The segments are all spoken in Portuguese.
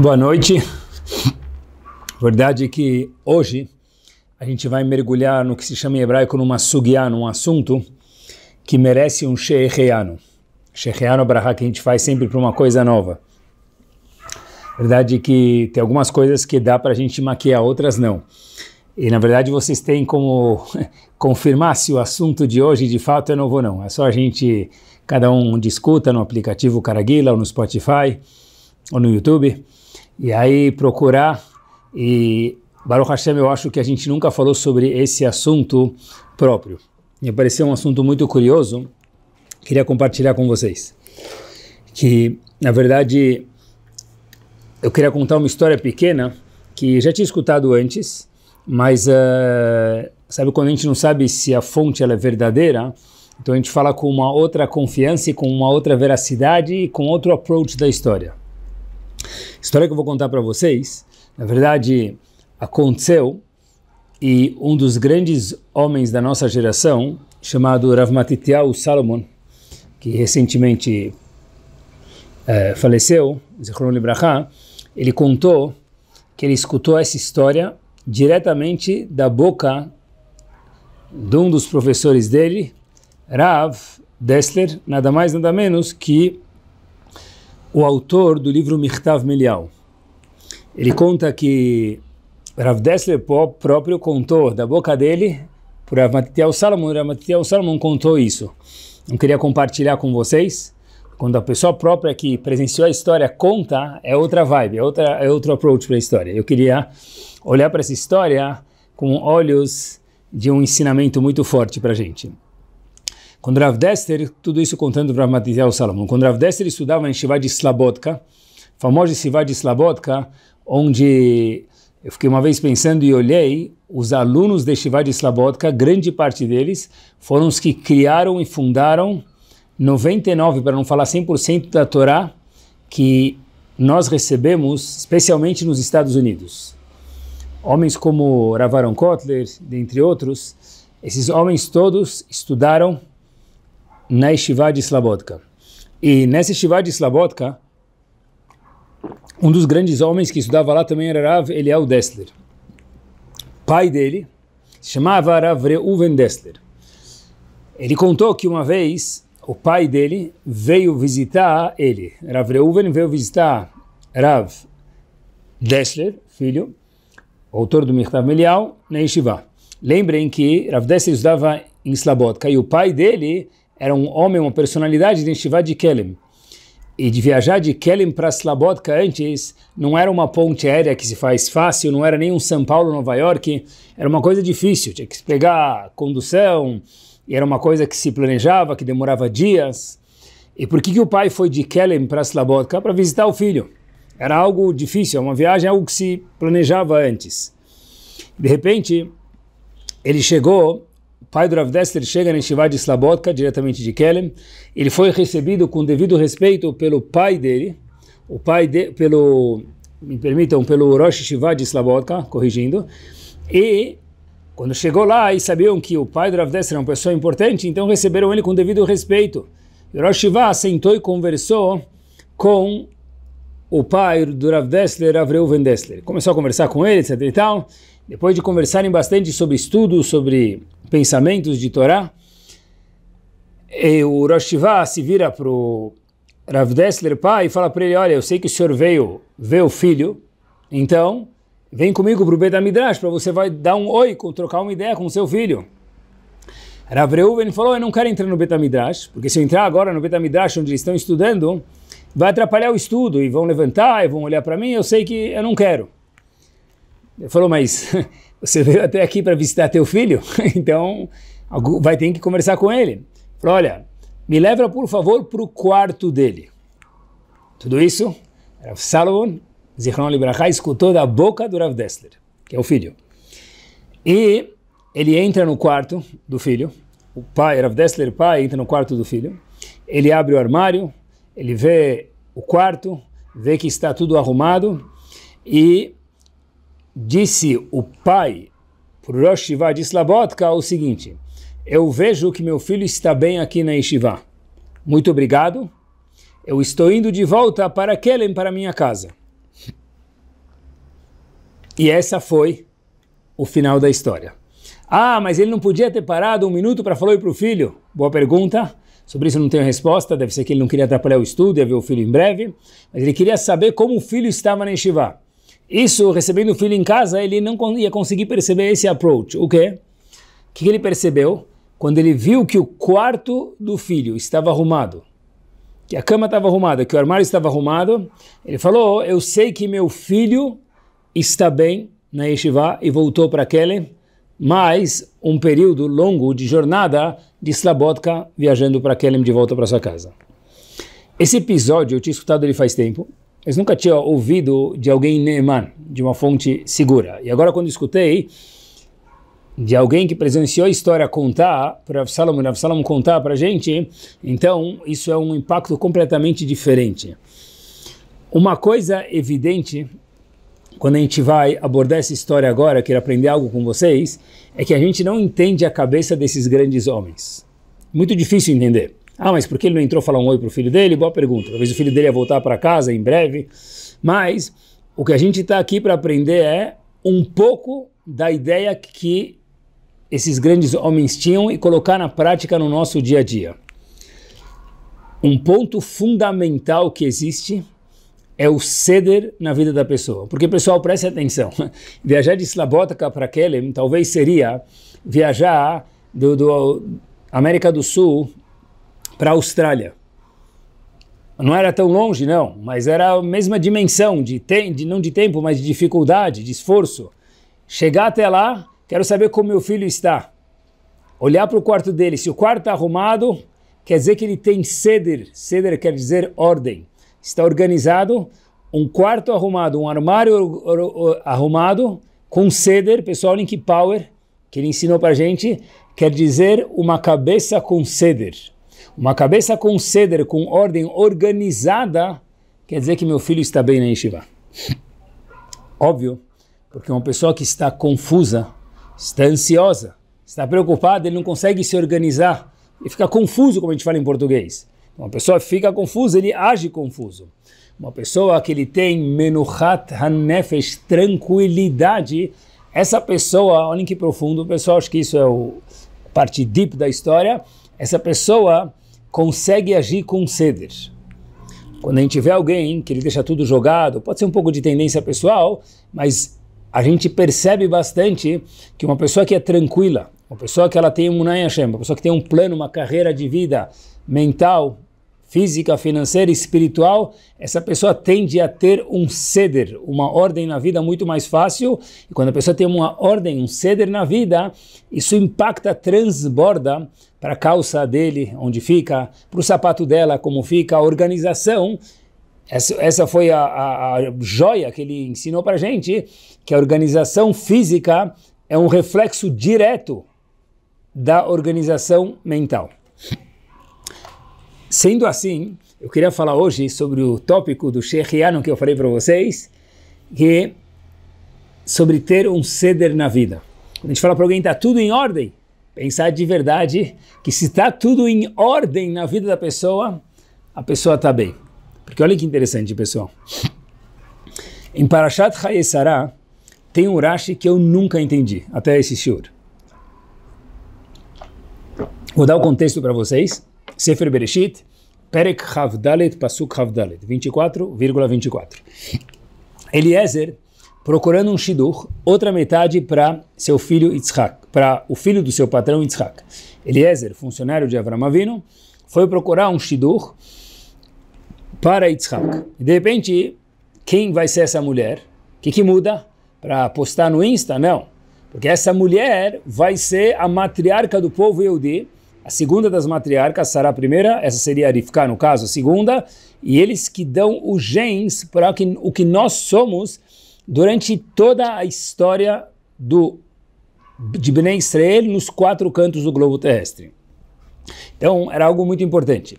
Boa noite. Verdade é que hoje a gente vai mergulhar no que se chama em hebraico numa sugiá num assunto que merece um sheikhiano. Sheikhiano braha que a gente faz sempre para uma coisa nova. Verdade é que tem algumas coisas que dá para a gente maquiar, outras não. E na verdade vocês têm como confirmar se o assunto de hoje de fato é novo ou não. É só a gente, cada um discuta no aplicativo Caraguila ou no Spotify ou no YouTube e aí procurar e Baruch Hashem, eu acho que a gente nunca falou sobre esse assunto próprio. Me pareceu um assunto muito curioso, queria compartilhar com vocês. Que, na verdade, eu queria contar uma história pequena que já tinha escutado antes, mas uh, sabe quando a gente não sabe se a fonte ela é verdadeira? Então a gente fala com uma outra confiança e com uma outra veracidade e com outro approach da história. A história que eu vou contar para vocês, na verdade, aconteceu e um dos grandes homens da nossa geração, chamado Rav Matityahu Salomon, que recentemente é, faleceu, Zichron Libraha, ele contou que ele escutou essa história diretamente da boca de um dos professores dele, Rav Dessler, nada mais nada menos que o autor do livro Mirtav Melial. Ele conta que Rav Dessler próprio contou da boca dele por Amatitiel Salomon. Amatitiel Salomon contou isso. Não queria compartilhar com vocês. Quando a pessoa própria que presenciou a história conta, é outra vibe, é, outra, é outro approach para a história. Eu queria olhar para essa história com olhos de um ensinamento muito forte para a gente. Quando Rav Dester, tudo isso contando para Matizel Salomão, quando Rav Dester estudava em Shiva de Slabotka, famosa Shiva de Slabotka, onde eu fiquei uma vez pensando e olhei, os alunos de Shiva de Slabotka, grande parte deles, foram os que criaram e fundaram 99, para não falar 100% da Torá, que nós recebemos, especialmente nos Estados Unidos. Homens como Ravaron Kotler, dentre outros, esses homens todos estudaram na Yeshiva de Slabodka. E nessa Yeshiva de Slabodka, um dos grandes homens que estudava lá também era Rav Eliel Dessler. Pai dele se chamava Rav Reuven Dessler. Ele contou que uma vez o pai dele veio visitar ele. Rav Reuven veio visitar Rav Dessler, filho, autor do Mirtav Melial, na Yeshiva. Lembrem que Rav Dessler estudava em Slabodka e o pai dele era um homem, uma personalidade de Shiva de Kelem. E de viajar de Kelem para Slabodka antes, não era uma ponte aérea que se faz fácil, não era nem um São Paulo, Nova York, era uma coisa difícil, tinha que pegar condução, e era uma coisa que se planejava, que demorava dias. E por que, que o pai foi de Kelem para Slabodka Para visitar o filho. Era algo difícil, é uma viagem, algo que se planejava antes. De repente, ele chegou pai do Rav Dessler, chega na Shivá de Slabotka, diretamente de Kelem. Ele foi recebido com devido respeito pelo pai dele, o pai de, pelo, me permitam, pelo Rosh Shivá de Slabotka, corrigindo. E quando chegou lá e sabiam que o pai do Rav Dessler é uma pessoa importante, então receberam ele com devido respeito. E Rosh Shivá sentou e conversou com o pai do Rav Dessler, Rav Começou a conversar com ele, etc e tal. Depois de conversarem bastante sobre estudos, sobre pensamentos de Torá, eh, o Rosh Hashivá se vira para o Rav Dessler pai e fala para ele, olha, eu sei que o senhor veio ver o filho, então vem comigo para o Bedamidrash, para você vai dar um oi, trocar uma ideia com o seu filho. Rav Reuven falou, eu não quero entrar no Betamidrash, porque se eu entrar agora no Betamidrash, onde eles estão estudando, vai atrapalhar o estudo, e vão levantar, e vão olhar para mim, eu sei que eu não quero. Ele falou, mas você veio até aqui para visitar teu filho, então vai ter que conversar com ele. Falou, olha, me leva por favor para o quarto dele. Tudo isso, Rav Salomon, Zichron Libraha, escutou da boca do Rav Dessler, que é o filho. E ele entra no quarto do filho, o pai, Rav Dessler, pai, entra no quarto do filho, ele abre o armário, ele vê o quarto, vê que está tudo arrumado, e disse o pai para o Rosh Shiva de Slabotka o seguinte, eu vejo que meu filho está bem aqui na Yeshiva. Muito obrigado. Eu estou indo de volta para Kellen, para minha casa. E essa foi o final da história. Ah, mas ele não podia ter parado um minuto para falar para o filho? Boa pergunta. Sobre isso não tenho resposta, deve ser que ele não queria atrapalhar o estudo, e ver o filho em breve. Mas ele queria saber como o filho estava na Yeshiva isso recebendo o filho em casa, ele não ia conseguir perceber esse approach. O quê? O que ele percebeu? Quando ele viu que o quarto do filho estava arrumado, que a cama estava arrumada, que o armário estava arrumado, ele falou: oh, Eu sei que meu filho está bem na Yeshiva e voltou para Kelly, mais um período longo de jornada de Slabotka viajando para Kelem de volta para sua casa. Esse episódio eu tinha escutado ele faz tempo, eles nunca tinha ouvido de alguém Neeman, de uma fonte segura. E agora, quando escutei de alguém que presenciou a história contar para Absalom, Absalom contar para a gente, então isso é um impacto completamente diferente. Uma coisa evidente quando a gente vai abordar essa história agora, quero aprender algo com vocês, é que a gente não entende a cabeça desses grandes homens. Muito difícil entender. Ah, mas por que ele não entrou falar um oi para o filho dele? Boa pergunta. Talvez o filho dele ia voltar para casa em breve. Mas o que a gente está aqui para aprender é um pouco da ideia que esses grandes homens tinham e colocar na prática no nosso dia a dia. Um ponto fundamental que existe é o ceder na vida da pessoa. Porque, pessoal, preste atenção. Viajar de Slabotka para Kelem talvez seria viajar do, do América do Sul para a Austrália. Não era tão longe, não, mas era a mesma dimensão, de, de não de tempo, mas de dificuldade, de esforço. Chegar até lá, quero saber como meu filho está. Olhar para o quarto dele, se o quarto está arrumado, quer dizer que ele tem ceder. Ceder quer dizer ordem. Está organizado, um quarto arrumado, um armário arrumado, com ceder, pessoal, Link Power, que ele ensinou para gente, quer dizer uma cabeça com ceder. Uma cabeça com ceder, com ordem organizada, quer dizer que meu filho está bem na yeshiva. Óbvio, porque uma pessoa que está confusa, está ansiosa, está preocupada, ele não consegue se organizar e fica confuso, como a gente fala em português. Uma pessoa fica confusa, ele age confuso. Uma pessoa que ele tem menuhat hanefesh, tranquilidade, essa pessoa, olhem que profundo, pessoal, acho que isso é a parte deep da história, essa pessoa, consegue agir com ceder. Quando a gente vê alguém que ele deixa tudo jogado, pode ser um pouco de tendência pessoal, mas a gente percebe bastante que uma pessoa que é tranquila, uma pessoa que ela tem um é, Hashem, uma pessoa que tem um plano, uma carreira de vida mental, física, financeira, espiritual, essa pessoa tende a ter um ceder, uma ordem na vida muito mais fácil. E quando a pessoa tem uma ordem, um ceder na vida, isso impacta, transborda para a calça dele, onde fica, para o sapato dela, como fica, a organização. Essa, essa foi a, a, a joia que ele ensinou para a gente, que a organização física é um reflexo direto da organização mental. Sendo assim, eu queria falar hoje sobre o tópico do Shechiano que eu falei para vocês, que é sobre ter um ceder na vida. Quando a gente fala para alguém está tudo em ordem, Pensar de verdade que se está tudo em ordem na vida da pessoa, a pessoa está bem. Porque olha que interessante, pessoal. Em Parashat Hayesará tem um Urashi que eu nunca entendi, até esse Shur. Vou dar o contexto para vocês. Sefer Bereshit, Perek Havdalet, Pasuk Havdalet, 24,24. Eliezer, procurando um shidur, outra metade para seu filho Yitzhak para o filho do seu patrão Yitzhak. Eliezer, funcionário de Avram Avinu, foi procurar um shidur para Yitzhak. E de repente, quem vai ser essa mulher? O que, que muda? Para postar no Insta? Não. Porque essa mulher vai ser a matriarca do povo Yehudi, a segunda das matriarcas, Sará a primeira, essa seria Arifká, no caso, a segunda, e eles que dão os genes para o que nós somos durante toda a história do de Bnei Israel nos quatro cantos do globo terrestre. Então, era algo muito importante.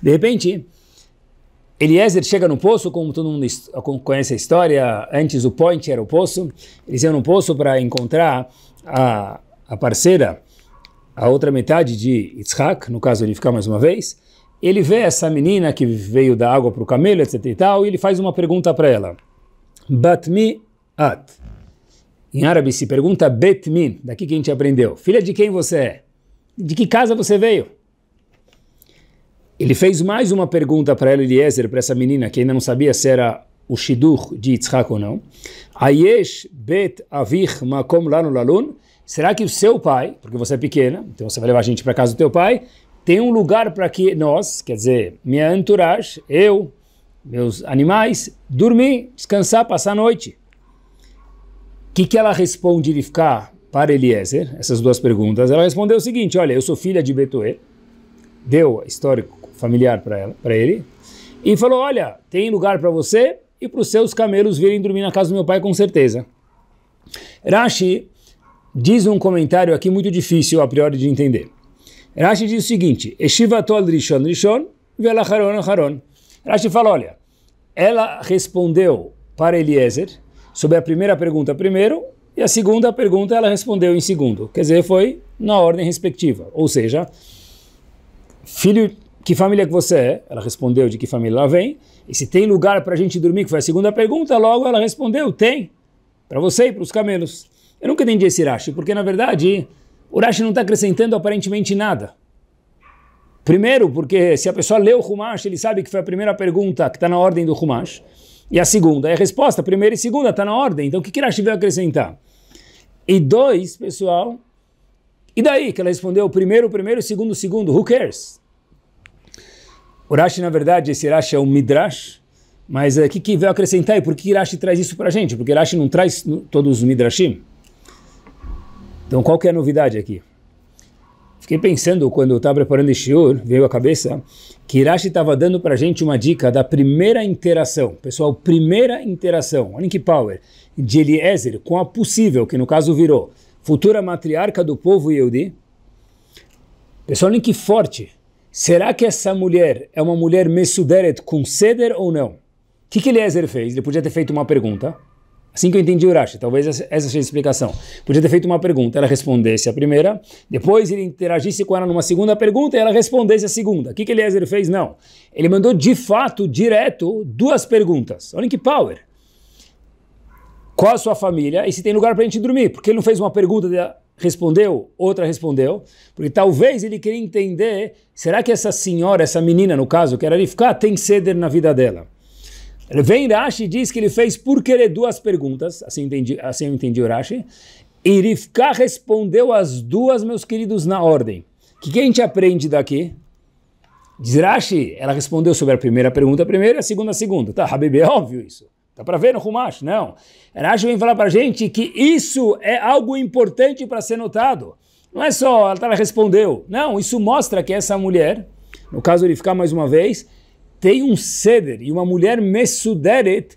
De repente, Eliezer chega no poço, como todo mundo conhece a história, antes o point era o poço, eles iam no poço para encontrar a, a parceira, a outra metade de Yitzhak, no caso ele ficar mais uma vez, ele vê essa menina que veio da água para o camelo, etc e tal, e ele faz uma pergunta para ela. Batmi at. Em árabe se pergunta Betmin, daqui que a gente aprendeu. Filha de quem você é? De que casa você veio? Ele fez mais uma pergunta para ela, Eliezer, para essa menina, que ainda não sabia se era o Shidur de Yitzhak ou não. Ayesh bet avich makom lanu lalun. Será que o seu pai, porque você é pequena, então você vai levar a gente para casa do teu pai, tem um lugar para que nós, quer dizer, minha entourage, eu, meus animais, dormir, descansar, passar a noite que, que ela responde de ficar para Eliezer? Essas duas perguntas. Ela respondeu o seguinte: Olha, eu sou filha de Betuê, deu histórico familiar para ele, e falou: Olha, tem lugar para você e para os seus camelos virem dormir na casa do meu pai, com certeza. Rashi diz um comentário aqui muito difícil a priori de entender. Rashi diz o seguinte: Eshivatol Rishon Rishon, Vela Haron Haron. Rashi fala: Olha, ela respondeu para Eliezer sobre a primeira pergunta primeiro e a segunda pergunta ela respondeu em segundo. Quer dizer, foi na ordem respectiva. Ou seja, filho, que família que você é? Ela respondeu de que família ela vem. E se tem lugar para a gente dormir, que foi a segunda pergunta, logo ela respondeu, tem. Para você e para os camelos. Eu nunca entendi esse Urashi, porque na verdade o Urashi não está acrescentando aparentemente nada. Primeiro, porque se a pessoa leu o Humash, ele sabe que foi a primeira pergunta que está na ordem do Humash e a segunda. E é a resposta, primeira e segunda, está na ordem. Então, o que, que Rashi veio acrescentar? E dois, pessoal, e daí que ela respondeu primeiro, primeiro, segundo, segundo, who cares? O Rashi, na verdade, esse Rashi é um Midrash, mas o eh, é, que, que veio acrescentar e por que Rashi traz isso para a gente? Porque Rashi não traz todos os Midrashim. Então, qual que é a novidade aqui? Fiquei pensando, quando eu estava preparando este shiur, veio à cabeça, que Hirashi estava dando para a gente uma dica da primeira interação. Pessoal, primeira interação, olha que power, de Eliezer com a possível, que no caso virou futura matriarca do povo Yehudi. Pessoal, olha que forte. Será que essa mulher é uma mulher Mesuderet com ceder ou não? O que, que Eliezer fez? Ele podia ter feito uma pergunta. Assim que eu entendi Urashi, talvez essa seja a explicação. Podia ter feito uma pergunta, ela respondesse a primeira, depois ele interagisse com ela numa segunda pergunta e ela respondesse a segunda. O que, que Eliezer fez? Não. Ele mandou de fato, direto, duas perguntas. Olha que power. Qual a sua família e se tem lugar para a gente dormir? Porque ele não fez uma pergunta, respondeu, outra respondeu. Porque talvez ele queria entender, será que essa senhora, essa menina no caso, que era ficar, ah, tem ceder na vida dela? Vem Rashi e diz que ele fez por querer duas perguntas, assim, entendi, assim eu entendi o Rashi. E Rivka respondeu as duas, meus queridos, na ordem. O que, que a gente aprende daqui? Diz Rashi, ela respondeu sobre a primeira pergunta a primeira e a segunda a segunda. Tá, Habib, é óbvio isso. Dá tá para ver no Rumash? Não. Rashi vem falar para a gente que isso é algo importante para ser notado. Não é só ela respondeu. Não, isso mostra que essa mulher, no caso de ficar mais uma vez, tem um seder e uma mulher mesuderet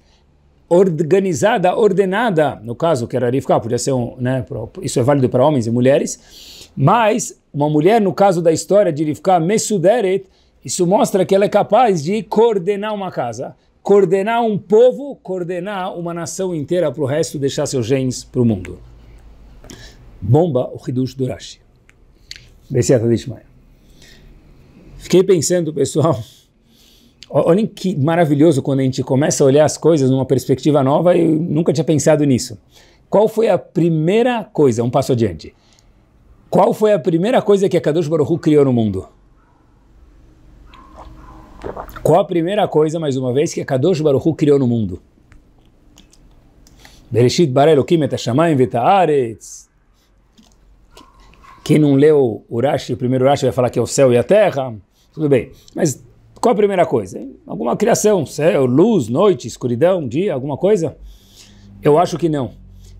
organizada, ordenada, no caso que era Rivka, podia ser um, né, isso é válido para homens e mulheres, mas uma mulher, no caso da história de ficar mesuderet, isso mostra que ela é capaz de coordenar uma casa, coordenar um povo, coordenar uma nação inteira para o resto, deixar seus genes para o mundo. Bomba o Hidush Durashi. de Dishmael. Fiquei pensando, pessoal, Olhem que maravilhoso quando a gente começa a olhar as coisas numa perspectiva nova, eu nunca tinha pensado nisso. Qual foi a primeira coisa, um passo adiante, qual foi a primeira coisa que a Kadosh Baruch Hu criou no mundo? Qual a primeira coisa, mais uma vez, que a Kadosh Baruch Hu criou no mundo? Bereshit bara Elohim et hashamayim v'et Quem não leu Urashi, o primeiro Urashi vai falar que é o céu e a terra. Tudo bem. Mas qual a primeira coisa? Alguma criação, céu, luz, noite, escuridão, dia, alguma coisa? Eu acho que não.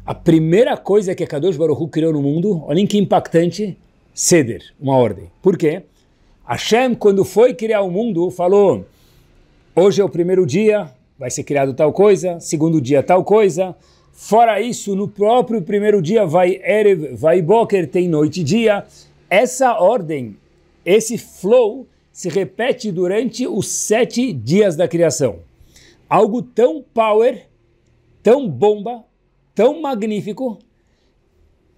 A primeira coisa que a Kadosh Baruch criou no mundo, olhem que impactante, ceder, uma ordem. Por quê? Hashem, quando foi criar o mundo, falou, hoje é o primeiro dia, vai ser criado tal coisa, segundo dia tal coisa, Fora isso, no próprio primeiro dia vai Erev, vai Boker, tem noite e dia. Essa ordem, esse flow se repete durante os sete dias da criação. Algo tão power, tão bomba, tão magnífico,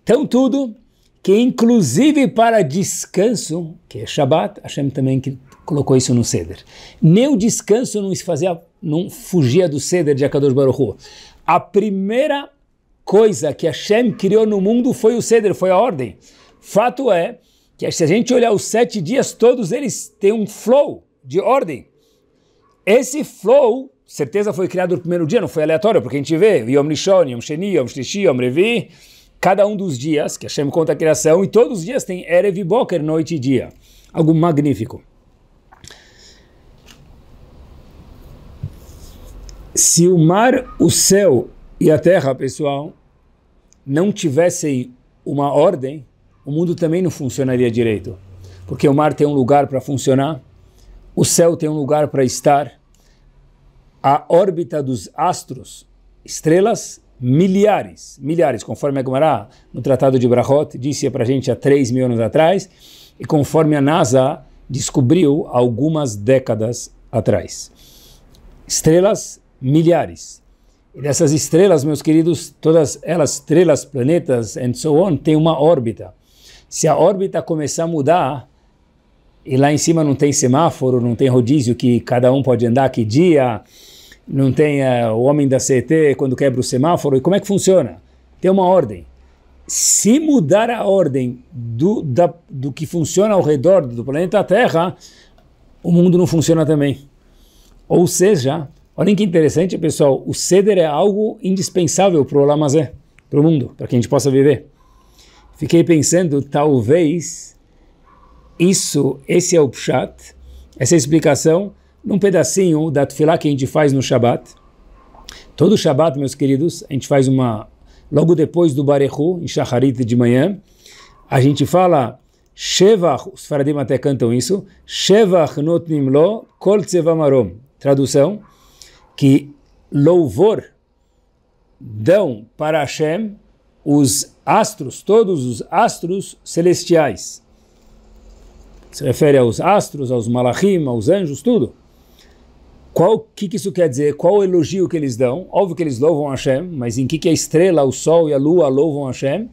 tão tudo, que inclusive para descanso, que é Shabat, Hashem também que colocou isso no Seder. Nem o descanso não, se fazia, não fugia do Seder de Akadosh Baruch Hu. A primeira coisa que Hashem criou no mundo foi o Seder, foi a ordem. Fato é que se a gente olhar os sete dias, todos eles têm um flow de ordem. Esse flow, certeza, foi criado no primeiro dia, não foi aleatório, porque a gente vê Yom Nishon, Yom Sheni, Yom Shlishi, Yom Revi, cada um dos dias, que a Shem conta a criação, e todos os dias tem Erev e Boker, noite e dia. Algo magnífico. Se o mar, o céu e a terra, pessoal, não tivessem uma ordem, o mundo também não funcionaria direito. Porque o mar tem um lugar para funcionar, o céu tem um lugar para estar, a órbita dos astros, estrelas, milhares, milhares, conforme a Gomara, no Tratado de Brahot, disse para a gente há 3 mil anos atrás, e conforme a NASA descobriu algumas décadas atrás. Estrelas, milhares. E dessas estrelas, meus queridos, todas elas, estrelas, planetas, and so on, têm uma órbita se a órbita começar a mudar, e lá em cima não tem semáforo, não tem rodízio que cada um pode andar que dia, não tem uh, o homem da CET quando quebra o semáforo, e como é que funciona? Tem uma ordem. Se mudar a ordem do, da, do que funciona ao redor do planeta Terra, o mundo não funciona também. Ou seja, olhem que interessante, pessoal, o ceder é algo indispensável para o Lamazé, para o mundo, para que a gente possa viver. Fiquei pensando, talvez isso, esse é o pshat, essa explicação num pedacinho da tefilá que a gente faz no Shabat. Todo Shabat, meus queridos, a gente faz uma logo depois do Barehu, em Shacharit de manhã, a gente fala Shevach, os faradim até cantam isso, Shevach notnim lo kol tzevamarom. Tradução, que louvor dão para Hashem os astros, todos os astros celestiais. Se refere aos astros, aos malachim, aos anjos, tudo. Qual que, que isso quer dizer? Qual o elogio que eles dão? Óbvio que eles louvam Hashem, mas em que, que é a estrela, o sol e a lua louvam Hashem?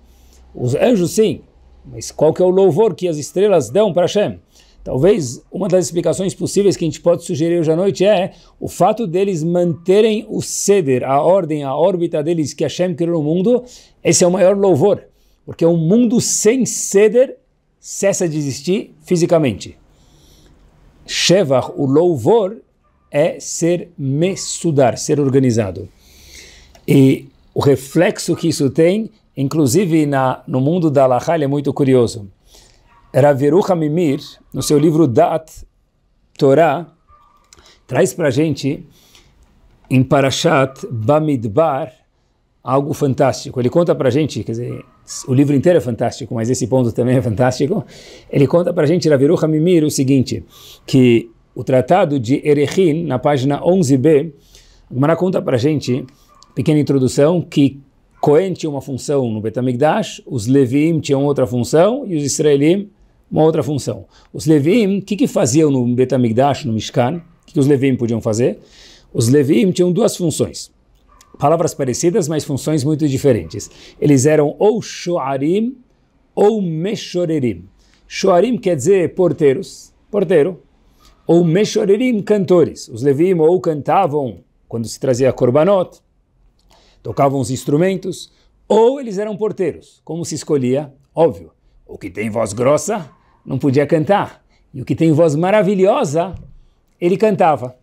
Os anjos sim, mas qual que é o louvor que as estrelas dão para Hashem? Talvez uma das explicações possíveis que a gente pode sugerir hoje à noite é o fato deles manterem o Seder, a ordem, a órbita deles que Hashem criou no mundo, esse é o maior louvor, porque um mundo sem Seder cessa de existir fisicamente. Shevar, o louvor, é ser messudar, ser organizado. E o reflexo que isso tem, inclusive na, no mundo da Laha, é muito curioso. Raveruch Mimir, no seu livro Dat Torah, traz para a gente em Parashat Bamidbar algo fantástico. Ele conta para a gente, quer dizer, o livro inteiro é fantástico, mas esse ponto também é fantástico. Ele conta para a gente, Raveruch Mimir, o seguinte, que o tratado de Erechim, na página 11b, Mara conta para a gente, pequena introdução, que Coen tinha uma função no Betamigdash, os Levim tinham outra função e os Israelim uma outra função. Os Levim, o que, que faziam no Betamigdash, no Mishkan? O que, que os Levim podiam fazer? Os Levim tinham duas funções. Palavras parecidas, mas funções muito diferentes. Eles eram ou Shoarim ou Meshorerim. Shoarim quer dizer porteiros, porteiro, ou Meshorerim, cantores. Os Levim ou cantavam quando se trazia Korbanot, tocavam os instrumentos, ou eles eram porteiros. Como se escolhia? Óbvio, o que tem voz grossa não podia cantar. E o que tem voz maravilhosa, ele cantava.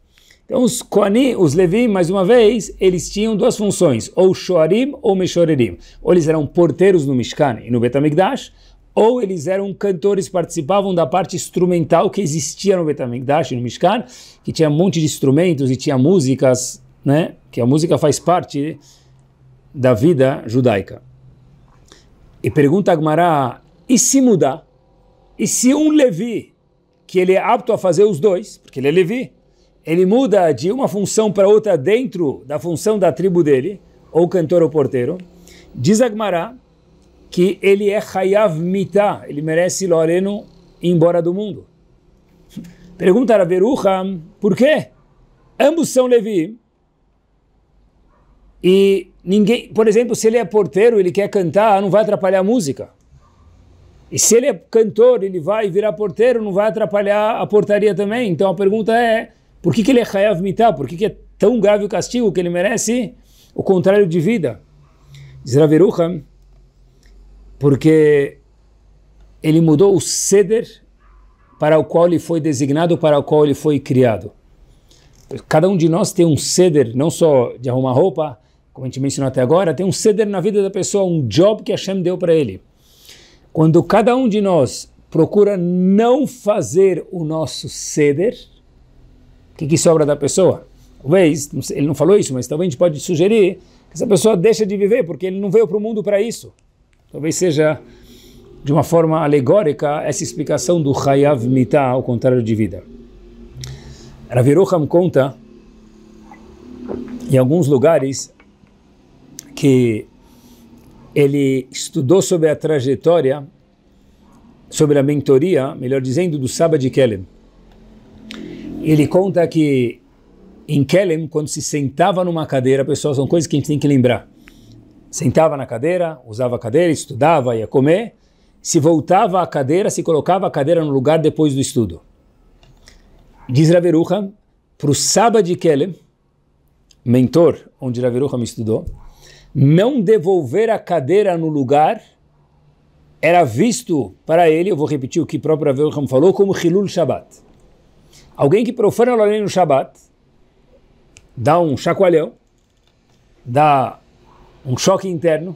Então os Koani, os Levi, mais uma vez, eles tinham duas funções, ou Shoarim ou Meshorerim. Ou eles eram porteiros no Mishkan e no Betamigdash, ou eles eram cantores, participavam da parte instrumental que existia no Betamigdash e no Mishkan, que tinha um monte de instrumentos e tinha músicas, né? Que a música faz parte da vida judaica. E pergunta a Agmará, e se mudar? E se um Levi, que ele é apto a fazer os dois, porque ele é Levi, ele muda de uma função para outra dentro da função da tribo dele, ou cantor ou porteiro, diz Agmará que ele é Hayav Mita, ele merece Loreno ir embora do mundo. Pergunta a Veruham, por quê? Ambos são Levi. E ninguém, por exemplo, se ele é porteiro, ele quer cantar, não vai atrapalhar a música. E se ele é cantor, ele vai virar porteiro, não vai atrapalhar a portaria também? Então a pergunta é, por que, que ele é Hayav Mitah? Por que, que é tão grave o castigo que ele merece o contrário de vida? Diz Raverucham, porque ele mudou o ceder para o qual ele foi designado, para o qual ele foi criado. Cada um de nós tem um ceder, não só de arrumar roupa, como a gente mencionou até agora, tem um ceder na vida da pessoa, um job que Hashem deu para ele. Quando cada um de nós procura não fazer o nosso ceder, o que, que sobra da pessoa? Talvez, ele não falou isso, mas talvez a gente pode sugerir que essa pessoa deixa de viver, porque ele não veio para o mundo para isso. Talvez seja, de uma forma alegórica, essa explicação do Hayav Mitah, ao contrário de vida. Raviruham conta, em alguns lugares, que ele estudou sobre a trajetória, sobre a mentoria, melhor dizendo, do Saba de Kelem. Ele conta que em Kelem, quando se sentava numa cadeira, pessoal, são coisas que a gente tem que lembrar. Sentava na cadeira, usava a cadeira, estudava, ia comer. Se voltava à cadeira, se colocava a cadeira no lugar depois do estudo. Diz Raveruham, para o Saba de Kelem, mentor onde me estudou, não devolver a cadeira no lugar era visto para ele, eu vou repetir o que próprio Avraham falou, como Hilul Shabbat. Alguém que profana a no Shabbat, dá um chacoalhão, dá um choque interno,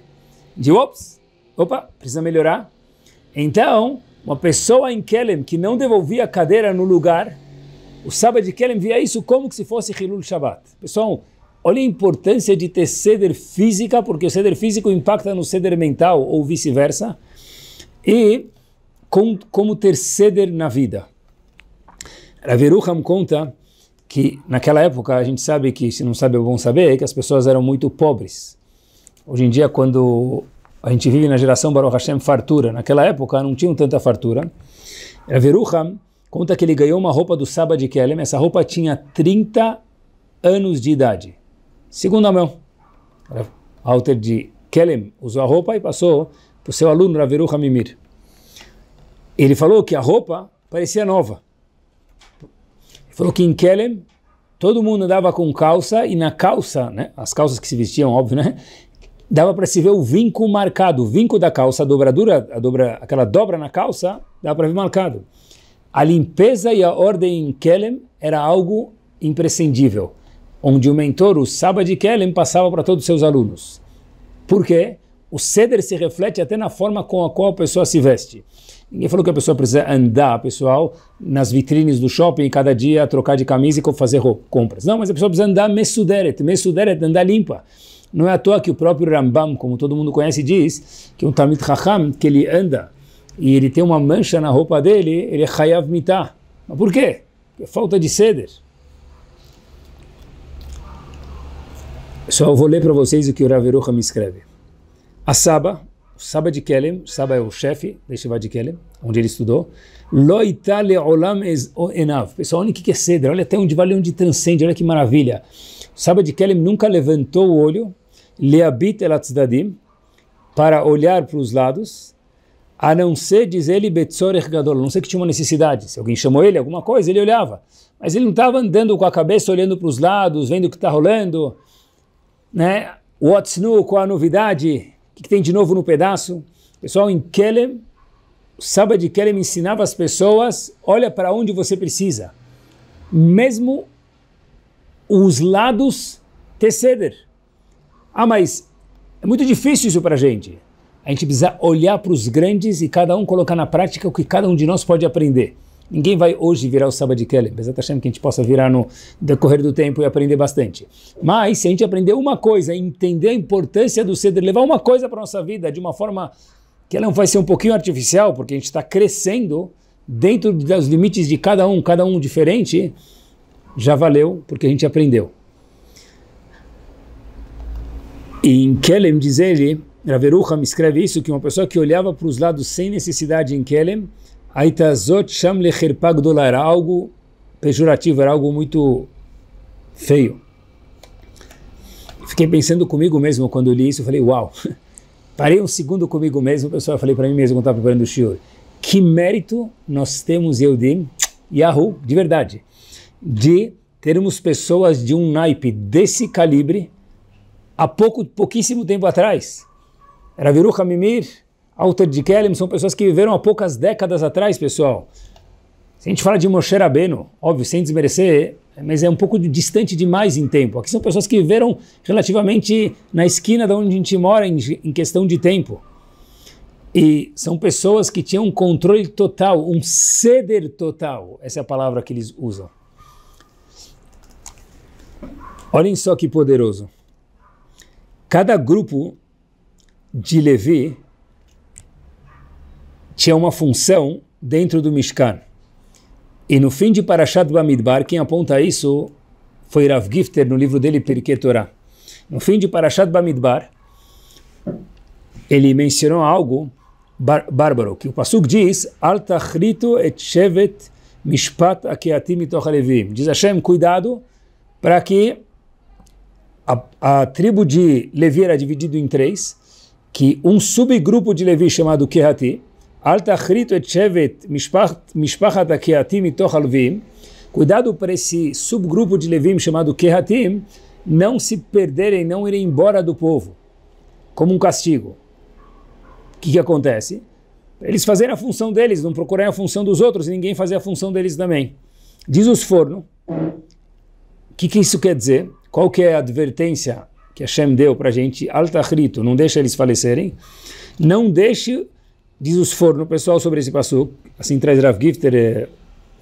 de ops, opa, precisa melhorar. Então, uma pessoa em Kelem que não devolvia a cadeira no lugar, o sábado de Kelem via isso como se fosse Hilul Shabbat. Pessoal, Olha a importância de ter ceder física, porque o ceder físico impacta no ceder mental ou vice-versa. E com, como ter ceder na vida. Raveruham conta que naquela época a gente sabe que, se não sabe é bom saber, que as pessoas eram muito pobres. Hoje em dia, quando a gente vive na geração Baruch Hashem fartura, naquela época não tinham tanta fartura. Raveruham conta que ele ganhou uma roupa do Saba de Kelem, essa roupa tinha 30 anos de idade. Segunda mão. Alter de Kelem usou a roupa e passou para o seu aluno Raveru Hamimir. Ele falou que a roupa parecia nova. Ele falou que em Kelem todo mundo andava com calça e na calça, né, as calças que se vestiam, óbvio, né, dava para se ver o vinco marcado, o vinco da calça, a dobradura, a dobra, aquela dobra na calça, dava para ver marcado. A limpeza e a ordem em Kelem era algo imprescindível onde o mentor, o Saba de Kellen, passava para todos os seus alunos. Por quê? O ceder se reflete até na forma com a qual a pessoa se veste. Ninguém falou que a pessoa precisa andar, pessoal, nas vitrines do shopping cada dia trocar de camisa e fazer compras. Não, mas a pessoa precisa andar mesuderet, mesuderet, andar limpa. Não é à toa que o próprio Rambam, como todo mundo conhece, diz que um tamit Chacham, que ele anda e ele tem uma mancha na roupa dele, ele é Hayav Mitah. Mas por quê? Porque é falta de ceder. Só vou ler para vocês o que o Raveruha me escreve. A Saba, Saba de Kelem, Saba é o chefe da Shiva de Kelem, onde ele estudou. Loitale olam es enav. Pessoal, olha o que é cedra, olha até onde vale, onde transcende, olha que maravilha. Saba de Kelem nunca levantou o olho, leabit elatzadim, para olhar para os lados, a não ser, diz ele, betzorech gadol, não sei que tinha uma necessidade. Se alguém chamou ele, alguma coisa, ele olhava. Mas ele não estava andando com a cabeça, olhando para os lados, vendo o que está rolando né? What's new? Qual a novidade? O que, que tem de novo no pedaço? Pessoal, em Kelem, o sábado de Kelem ensinava as pessoas, olha para onde você precisa. Mesmo os lados teceder. Ah, mas é muito difícil isso para a gente. A gente precisa olhar para os grandes e cada um colocar na prática o que cada um de nós pode aprender. Ninguém vai hoje virar o sábado de Kelly, apesar está achando que a gente possa virar no decorrer do tempo e aprender bastante. Mas se a gente aprender uma coisa, entender a importância do ceder, levar uma coisa para nossa vida de uma forma que ela não vai ser um pouquinho artificial, porque a gente está crescendo dentro dos limites de cada um, cada um diferente, já valeu porque a gente aprendeu. E em Kelem diz ele, Raveruha me escreve isso, que uma pessoa que olhava para os lados sem necessidade em Kelem, Aitazot sham lecherpa gdola era algo pejorativo, era algo muito feio. Fiquei pensando comigo mesmo quando li isso, falei, uau. Parei um segundo comigo mesmo, pessoal, eu falei para mim mesmo quando estava preparando o shiur. Que mérito nós temos, Eudim, Yahoo, de verdade, de termos pessoas de um naipe desse calibre há pouco, pouquíssimo tempo atrás. Era Viruha Mimir, Alter de Kelem são pessoas que viveram há poucas décadas atrás, pessoal. Se a gente fala de Moshe Rabbeinu, óbvio, sem desmerecer, mas é um pouco distante demais em tempo. Aqui são pessoas que viveram relativamente na esquina da onde a gente mora em questão de tempo. E são pessoas que tinham um controle total, um ceder total. Essa é a palavra que eles usam. Olhem só que poderoso. Cada grupo de Levi tinha uma função dentro do Mishkan. E no fim de Parashat Bamidbar, quem aponta isso foi Rav Gifter no livro dele Pirkei Torah. No fim de Parashat Bamidbar, ele mencionou algo bárbaro, que o Pasuk diz, Al et shevet mishpat akeatim Diz Hashem, cuidado para que a, a, tribo de Levi era dividida em três, que um subgrupo de Levi chamado Kehati, Al tachritu et shevet mishpachat kehatim mitoch Cuidado para esse subgrupo de levim chamado kehatim não se perderem, não irem embora do povo, como um castigo. O que, que acontece? Eles fazerem a função deles, não procurarem a função dos outros e ninguém fazer a função deles também. Diz os forno. O que, que isso quer dizer? Qual que é a advertência que Hashem deu para a gente? Alta rito, não deixa eles falecerem. Não deixe diz os forno, pessoal, sobre esse passo, assim traz Rav Gifter eh,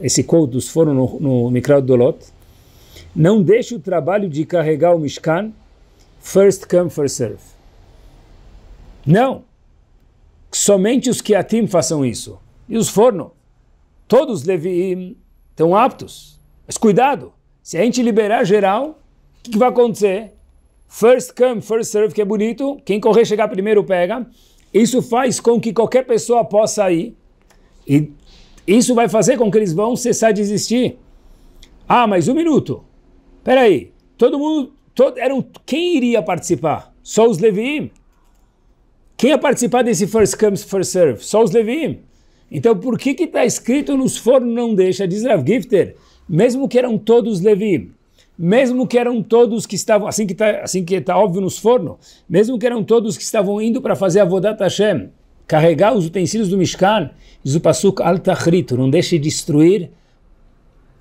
esse quote dos forno no, no do lot não deixe o trabalho de carregar o Mishkan first come, first serve. Não! Somente os que team façam isso. E os forno. Todos devem estão aptos. Mas cuidado! Se a gente liberar geral, o que, que vai acontecer? First come, first serve, que é bonito. Quem correr chegar primeiro pega. Isso faz com que qualquer pessoa possa ir e isso vai fazer com que eles vão cessar de existir. Ah, mais um minuto. Espera aí. Todo mundo, todo, eram quem iria participar? Só os Leviim. Quem ia participar desse first comes first serve? Só os Leviim. Então por que que está escrito nos fornos não deixa? Diz Rav Gifter, mesmo que eram todos Leviim mesmo que eram todos que estavam, assim que está assim tá óbvio nos fornos, mesmo que eram todos que estavam indo para fazer a Vodat Hashem, carregar os utensílios do Mishkan, diz o Pasuk Al-Tachrit, não deixe destruir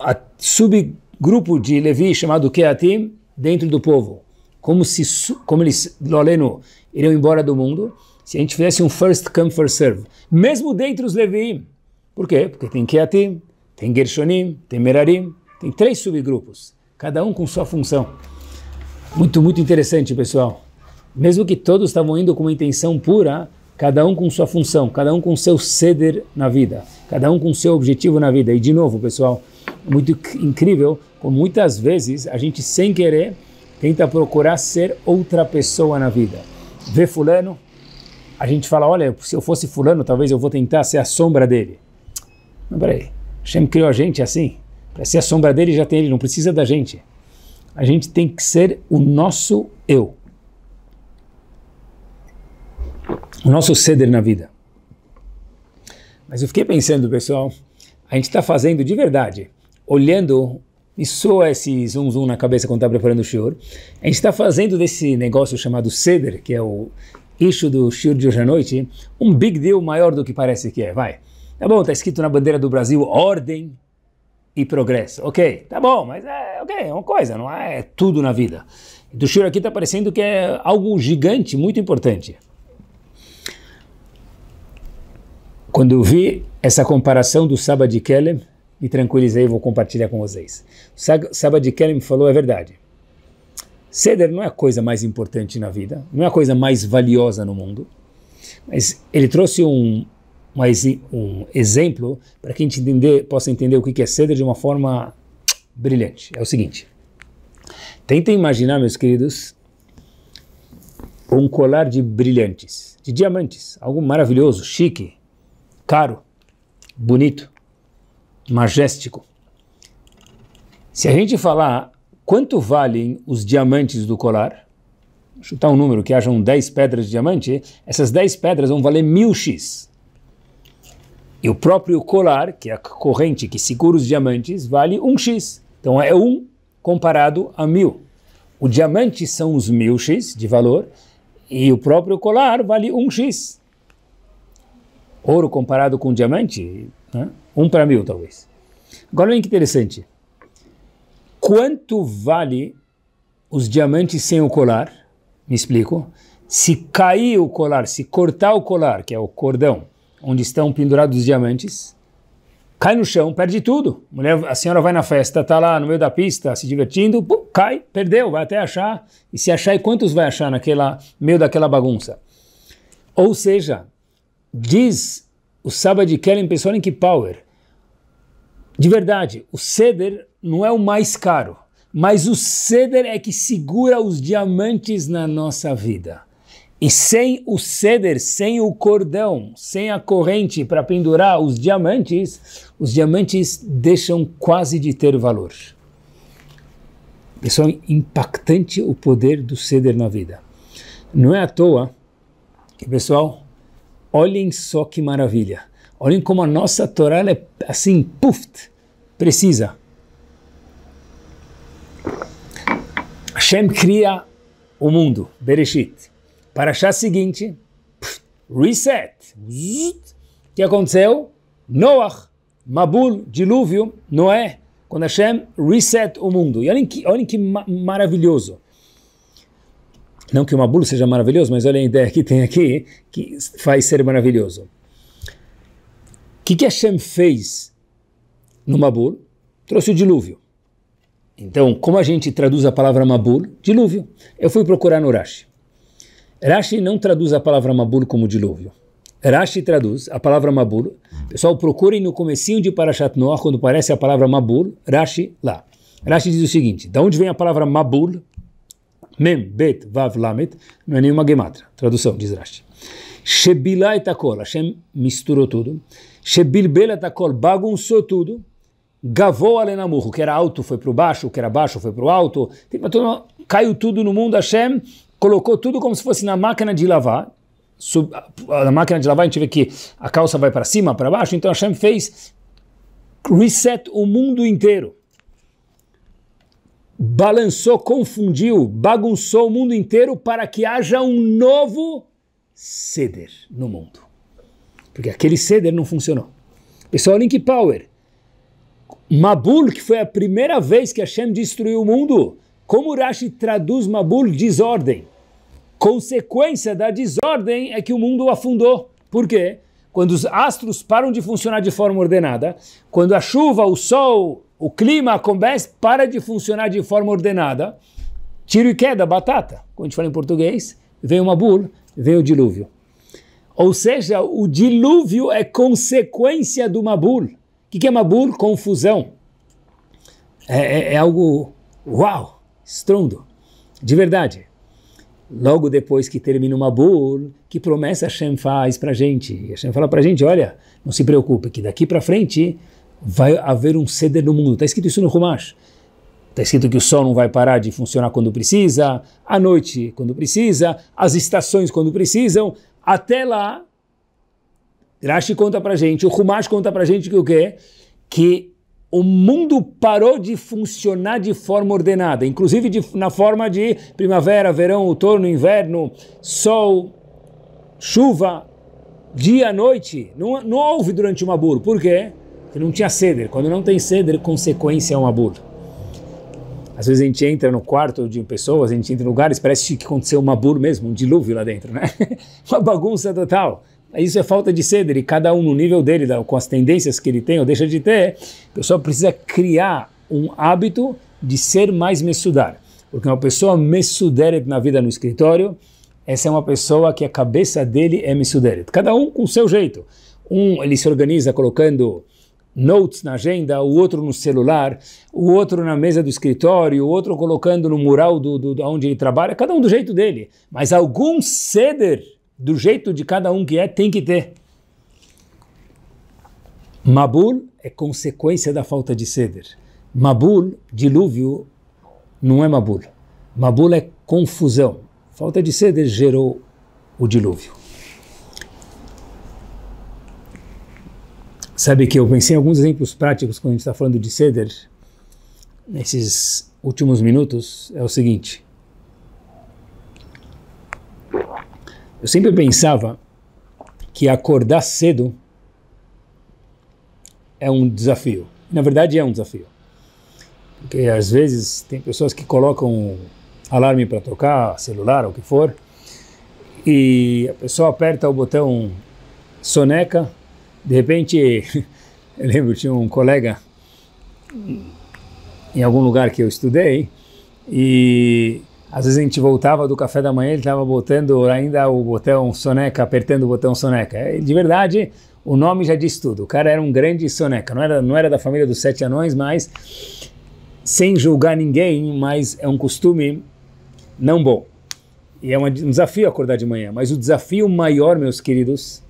a subgrupo de Levi chamado Keatim dentro do povo. Como se, como eles, Loleno, iriam embora do mundo, se a gente fizesse um first come, first serve, mesmo dentro dos Levi. Por quê? Porque tem Keatim, tem Gershonim, tem Merarim, tem três subgrupos cada um com sua função. Muito, muito interessante, pessoal. Mesmo que todos estavam indo com uma intenção pura, cada um com sua função, cada um com seu ceder na vida, cada um com seu objetivo na vida. E de novo, pessoal, muito incrível como muitas vezes a gente sem querer tenta procurar ser outra pessoa na vida. Vê fulano, a gente fala, olha, se eu fosse fulano, talvez eu vou tentar ser a sombra dele. Mas peraí, Hashem criou a gente assim? Para ser a sombra dele, já tem ele, não precisa da gente. A gente tem que ser o nosso eu. O nosso ceder na vida. Mas eu fiquei pensando, pessoal, a gente está fazendo de verdade, olhando, e soa esse zoom zoom na cabeça quando está preparando o shiur, a gente está fazendo desse negócio chamado ceder, que é o eixo do shiur de hoje à noite, um big deal maior do que parece que é, vai. Tá bom, Está escrito na bandeira do Brasil ordem, e progresso. Ok, tá bom, mas é, okay, é uma coisa, não é, é tudo na vida. Do Shiro aqui está parecendo que é algo gigante, muito importante. Quando eu vi essa comparação do Saba de Kelem, me tranquilizei e vou compartilhar com vocês. O Saba de Kelem falou, é verdade. Ceder não é a coisa mais importante na vida, não é a coisa mais valiosa no mundo, mas ele trouxe um, um, um exemplo para que a gente entender, possa entender o que é ceder de uma forma brilhante. É o seguinte: tentem imaginar, meus queridos, um colar de brilhantes, de diamantes, algo maravilhoso, chique, caro, bonito, majestico. Se a gente falar quanto valem os diamantes do colar, chutar um número que hajam 10 pedras de diamante, essas 10 pedras vão valer mil X. E o próprio colar, que é a corrente que segura os diamantes, vale 1x. Então é 1 comparado a 1000. O diamante são os 1000x de valor e o próprio colar vale 1x. Ouro comparado com diamante, né? 1 para 1000 talvez. Agora olha que interessante. Quanto vale os diamantes sem o colar? Me explico. Se cair o colar, se cortar o colar, que é o cordão, onde estão pendurados os diamantes, cai no chão, perde tudo. Mulher, a senhora vai na festa, está lá no meio da pista se divertindo, pum, cai, perdeu, vai até achar. E se achar, e quantos vai achar naquela meio daquela bagunça? Ou seja, diz o sábado de Kellen Pessoal em que Power, de verdade, o ceder não é o mais caro, mas o ceder é que segura os diamantes na nossa vida. E sem o ceder, sem o cordão, sem a corrente para pendurar os diamantes, os diamantes deixam quase de ter valor. Pessoal, é impactante o poder do ceder na vida. Não é à toa que, pessoal, olhem só que maravilha. Olhem como a nossa Torá é assim, puf, precisa. Hashem cria o mundo, Bereshit. Para achar seguinte, reset. O que aconteceu? Noah, Mabul, dilúvio, Noé, quando Hashem reset o mundo. E olhem que, olhem que ma maravilhoso. Não que o Mabul seja maravilhoso, mas olhem a ideia que tem aqui, que faz ser maravilhoso. O que, que Hashem fez no Mabul? Trouxe o dilúvio. Então, como a gente traduz a palavra Mabul? Dilúvio. Eu fui procurar no Urashi. Rashi não traduz a palavra Mabul como dilúvio. Rashi traduz a palavra Mabul. Pessoal, procurem no comecinho de Parashat Noah, quando aparece a palavra Mabul, Rashi lá. Rashi diz o seguinte, da onde vem a palavra Mabul? Mem, Bet, Vav, Lamet, não é nenhuma gematra. Tradução, diz Rashi. Shebilá Takol, Hashem misturou tudo. Shebilbel t'akol, bagunçou tudo. Gavou alenamurro, o que era alto foi para o baixo, o que era baixo foi para o alto. Caiu tudo no mundo, Hashem colocou tudo como se fosse na máquina de lavar. Sub, na máquina de lavar a gente vê que a calça vai para cima, para baixo, então Hashem fez reset o mundo inteiro. Balançou, confundiu, bagunçou o mundo inteiro para que haja um novo ceder no mundo. Porque aquele ceder não funcionou. Pessoal, Link Power. Mabul, que foi a primeira vez que Hashem destruiu o mundo, como urashi traduz Mabul desordem? Consequência da desordem é que o mundo afundou. Por quê? Quando os astros param de funcionar de forma ordenada, quando a chuva, o sol, o clima, a combés para de funcionar de forma ordenada, tiro e queda, batata, como a gente fala em português, vem uma bula, vem o dilúvio. Ou seja, o dilúvio é consequência do Mabul. O que é Mabul? Confusão. É, é, é algo. Uau! estrondo. De verdade. Logo depois que termina uma bur, que promessa Hashem faz para gente? E Hashem fala para gente: olha, não se preocupe, que daqui para frente vai haver um ceder no mundo. Está escrito isso no Rumash. Está escrito que o sol não vai parar de funcionar quando precisa, a noite quando precisa, as estações quando precisam. Até lá, Rashi conta para gente, o Rumash conta para gente que o quê? Que o mundo parou de funcionar de forma ordenada, inclusive de, na forma de primavera, verão, outono, inverno, sol, chuva, dia, noite. Não, não houve durante o Mabur. Por quê? Porque não tinha ceder. Quando não tem ceder, consequência é uma Mabur. Às vezes a gente entra no quarto de pessoas, a gente entra em lugares, parece que aconteceu um Mabur mesmo, um dilúvio lá dentro, né? Uma bagunça total. Isso é falta de ceder, e cada um no nível dele, com as tendências que ele tem ou deixa de ter, a pessoa precisa criar um hábito de ser mais mesudar, Porque uma pessoa messuderet na vida no escritório, essa é uma pessoa que a cabeça dele é messuderet. Cada um com o seu jeito. Um, ele se organiza colocando notes na agenda, o outro no celular, o outro na mesa do escritório, o outro colocando no mural do, do, do onde ele trabalha, cada um do jeito dele. Mas algum ceder do jeito de cada um que é, tem que ter. Mabul é consequência da falta de ceder. Mabul, dilúvio, não é Mabul. Mabul é confusão. Falta de ceder gerou o dilúvio. Sabe que eu pensei em alguns exemplos práticos quando a gente está falando de ceder, nesses últimos minutos, é o seguinte. Eu sempre pensava que acordar cedo é um desafio. Na verdade, é um desafio. Porque às vezes tem pessoas que colocam alarme para tocar, celular, ou o que for, e a pessoa aperta o botão soneca, de repente, eu lembro, tinha um colega em algum lugar que eu estudei, e às vezes a gente voltava do café da manhã, ele estava botando ainda o botão soneca, apertando o botão soneca. É, de verdade, o nome já diz tudo. O cara era um grande soneca. Não era, não era da família dos sete anões, mas sem julgar ninguém, mas é um costume não bom. E é um desafio acordar de manhã. Mas o desafio maior, meus queridos,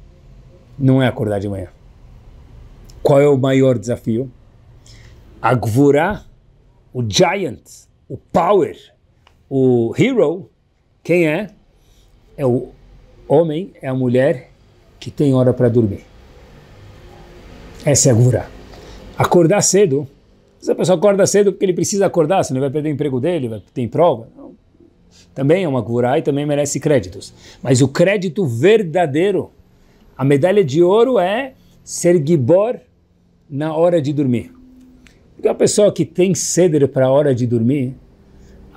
não é acordar de manhã. Qual é o maior desafio? A o Giant, o Power o hero, quem é? É o homem, é a mulher que tem hora para dormir. Essa é a gura. Acordar cedo. Se a pessoa acorda cedo porque ele precisa acordar, senão ele vai perder o emprego dele, vai, tem prova. Não. Também é uma gura e também merece créditos. Mas o crédito verdadeiro, a medalha de ouro é ser gibor na hora de dormir. Porque a pessoa que tem ceder para a hora de dormir,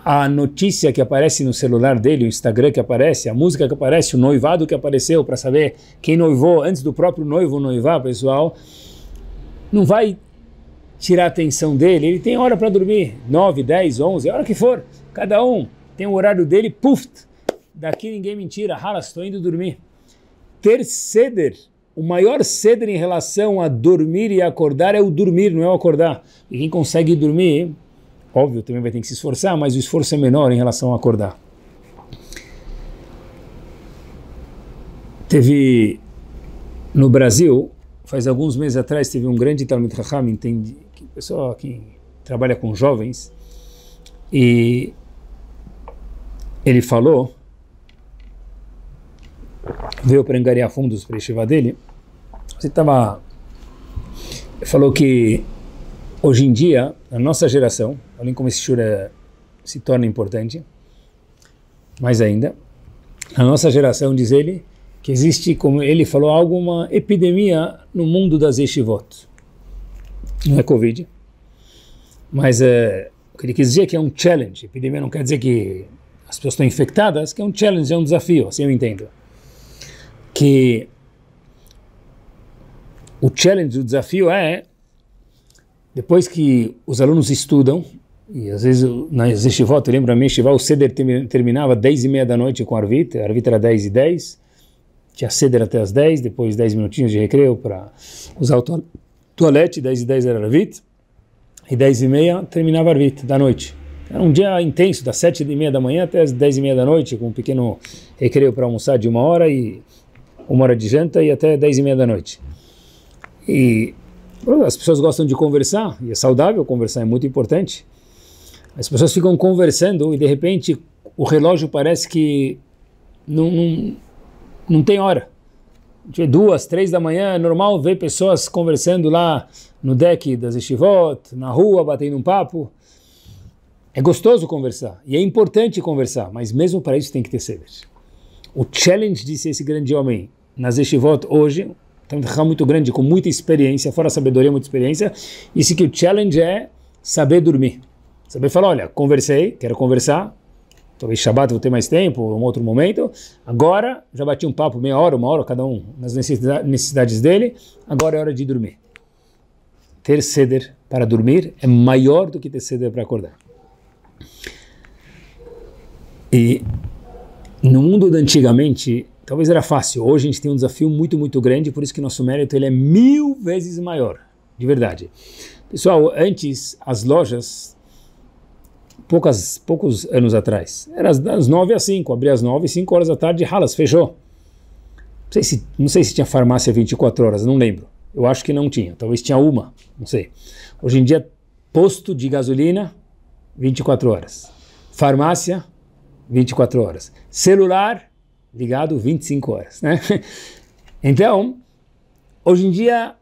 a notícia que aparece no celular dele, o Instagram que aparece, a música que aparece, o noivado que apareceu, para saber quem noivou antes do próprio noivo noivar, pessoal, não vai tirar a atenção dele. Ele tem hora para dormir, 9, 10, 11, a hora que for. Cada um tem o horário dele, puf, daqui ninguém mentira, rala, estou indo dormir. Ter ceder, o maior ceder em relação a dormir e acordar é o dormir, não é o acordar. E quem consegue dormir, Óbvio, também vai ter que se esforçar, mas o esforço é menor em relação a acordar. Teve no Brasil, faz alguns meses atrás, teve um grande Talmud Raham, entende? Que pessoal que trabalha com jovens, e ele falou, veio para angariar fundos para a dele, você estava. Falou que Hoje em dia, a nossa geração, olhem como esse shur se torna importante, mais ainda, a nossa geração, diz ele, que existe, como ele falou, alguma epidemia no mundo das yeshivot. Não é Covid, mas é, o que ele quis dizer é que é um challenge. Epidemia não quer dizer que as pessoas estão infectadas, que é um challenge, é um desafio, assim eu entendo. Que o challenge, o desafio é depois que os alunos estudam, e às vezes na Yeshivot, eu lembro na minha Yeshivot, o Seder terminava 10 e meia da noite com a Arvit, a Arvit era 10 e 10, tinha Seder até as 10, depois 10 minutinhos de recreio para usar o toalete, 10 e 10 era Arvit, e 10 e meia terminava a Arvit da noite. Era um dia intenso, das 7 e meia da manhã até as 10 e meia da noite, com um pequeno recreio para almoçar de uma hora e uma hora de janta e até 10 e meia da noite. E as pessoas gostam de conversar, e é saudável conversar, é muito importante. As pessoas ficam conversando e de repente o relógio parece que não, não, não tem hora. De tipo, duas, três da manhã, é normal ver pessoas conversando lá no deck das estivot, na rua, batendo um papo. É gostoso conversar e é importante conversar, mas mesmo para isso tem que ter sever. O challenge, disse esse grande homem, nas estivot hoje, tem um Raham muito grande, com muita experiência, fora sabedoria, muita experiência. disse que o challenge é saber dormir. Saber falar, olha, conversei, quero conversar, talvez Shabbat vou ter mais tempo, um outro momento. Agora, já bati um papo meia hora, uma hora, cada um nas necessidades dele. Agora é hora de dormir. Ter ceder para dormir é maior do que ter ceder para acordar. E no mundo de antigamente, Talvez era fácil. Hoje a gente tem um desafio muito, muito grande, por isso que nosso mérito ele é mil vezes maior, de verdade. Pessoal, antes as lojas, poucas, poucos anos atrás, eram das 9 às 5, abria às 9 e 5 horas da tarde, ralas, fechou. Não sei, se, não sei se tinha farmácia 24 horas, não lembro. Eu acho que não tinha, talvez tinha uma, não sei. Hoje em dia, posto de gasolina, 24 horas. Farmácia, 24 horas. Celular, ligado 25 horas, né? Então, hoje em dia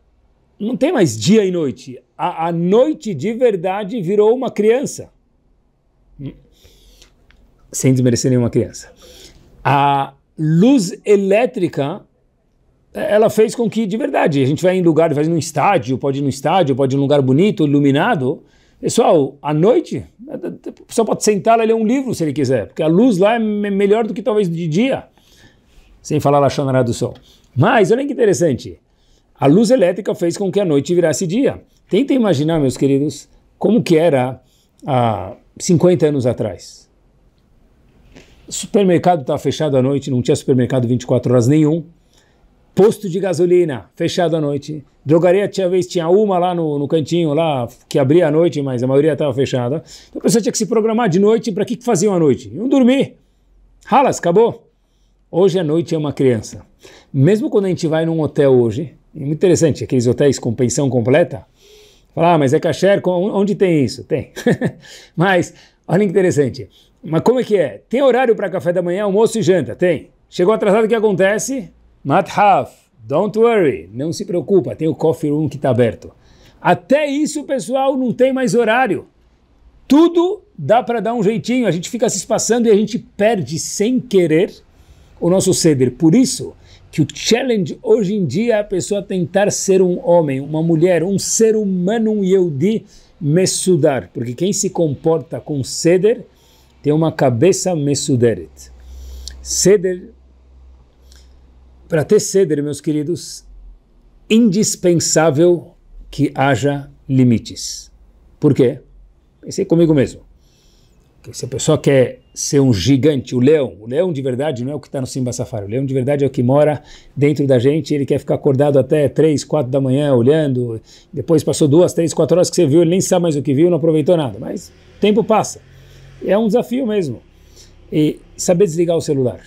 não tem mais dia e noite. A, a noite de verdade virou uma criança. Sem desmerecer nenhuma criança. A luz elétrica é, ela fez com que, de verdade, a gente vai em lugar, vai num estádio, pode ir num estádio, pode ir num lugar bonito, iluminado. Pessoal, à noite, a pessoa pode sentar e ler um livro se ele quiser, porque a luz lá é melhor do que talvez de dia sem falar Lachonará do sol. Mas olha que interessante, a luz elétrica fez com que a noite virasse dia. Tentem imaginar, meus queridos, como que era há 50 anos atrás. Supermercado estava tá fechado à noite, não tinha supermercado 24 horas nenhum. Posto de gasolina, fechado à noite. Drogaria, tinha vez, tinha uma lá no, no cantinho, lá que abria à noite, mas a maioria estava fechada. Então a pessoa tinha que se programar de noite para o que, que faziam à noite. Iam dormir. Ralas, acabou. Hoje à noite é uma criança. Mesmo quando a gente vai num hotel hoje, é muito interessante, aqueles hotéis com pensão completa, falar, ah, mas é cachê. onde tem isso? Tem. mas, olha que interessante. Mas como é que é? Tem horário para café da manhã, almoço e janta? Tem. Chegou atrasado, o que acontece? Not half. don't worry, não se preocupa, tem o coffee room que está aberto. Até isso, pessoal, não tem mais horário. Tudo dá para dar um jeitinho, a gente fica se espaçando e a gente perde sem querer o nosso ceder. Por isso que o challenge hoje em dia é a pessoa tentar ser um homem, uma mulher, um ser humano, um Yehudi, mesudar. Porque quem se comporta com ceder tem uma cabeça mesuderet. Ceder, para ter ceder, meus queridos, indispensável que haja limites. Por quê? Pensei comigo mesmo se a pessoa quer ser um gigante, o leão, o leão de verdade não é o que está no Simba Safari, o leão de verdade é o que mora dentro da gente, ele quer ficar acordado até 3, 4 da manhã olhando, depois passou duas, três, quatro horas que você viu, ele nem sabe mais o que viu, não aproveitou nada, mas o tempo passa. É um desafio mesmo. E saber desligar o celular.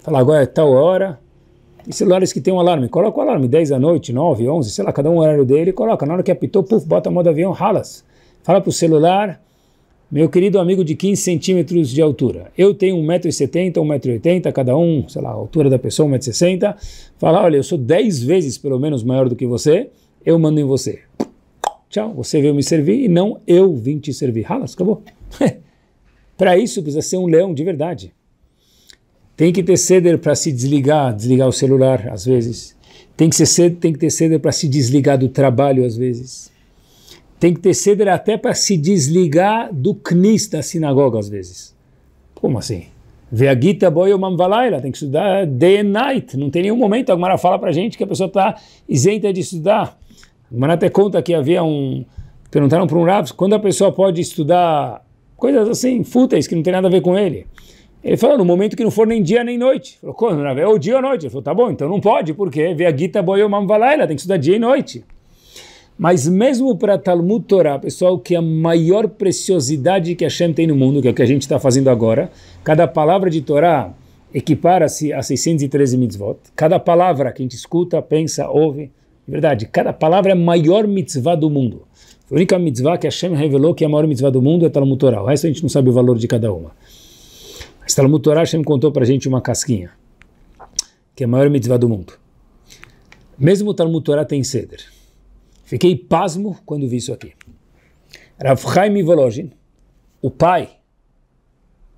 Falar agora é tal hora, e celulares que tem um alarme, coloca o alarme 10 da noite, 9, 11, sei lá, cada um horário dele, coloca, na hora que apitou, puf, bota a modo avião, ralas. Fala para o celular meu querido amigo de 15 centímetros de altura, eu tenho 1,70m, 1,80m, cada um, sei lá, a altura da pessoa, 1,60m. Fala, olha, eu sou 10 vezes pelo menos maior do que você, eu mando em você. Tchau, você veio me servir e não eu vim te servir. Rala, acabou. para isso precisa ser um leão de verdade. Tem que ter ceder para se desligar, desligar o celular às vezes. Tem que, ser, tem que ter ceder para se desligar do trabalho às vezes. Tem que ter ceder até para se desligar do Knis da sinagoga, às vezes. Como assim? Veagita boyomam ela tem que estudar day and night. Não tem nenhum momento, a Gumara fala para gente que a pessoa está isenta de estudar. A Gumara até conta que havia um... Perguntaram para um Rav, quando a pessoa pode estudar coisas assim, fúteis, que não tem nada a ver com ele. Ele falou, no momento que não for nem dia nem noite. Ele falou, quando? É o dia ou noite? Ele falou, tá bom, então não pode, porque Veagita boyomam ela tem que estudar dia e noite. Mas mesmo para Talmud Torah, pessoal, que é a maior preciosidade que Hashem tem no mundo, que é o que a gente está fazendo agora, cada palavra de Torah equipara-se a 613 mitzvot. Cada palavra que a gente escuta, pensa, ouve, é verdade, cada palavra é a maior mitzvah do mundo. a única mitzvah que Hashem revelou que é a maior mitzvah do mundo é Talmud Torah. O resto a gente não sabe o valor de cada uma. Mas Talmud Torah Hashem contou para a gente uma casquinha, que é a maior mitzvah do mundo. Mesmo o Talmud Torah tem ceder. Fiquei pasmo quando vi isso aqui. Rav Chaim Volozhin, o pai,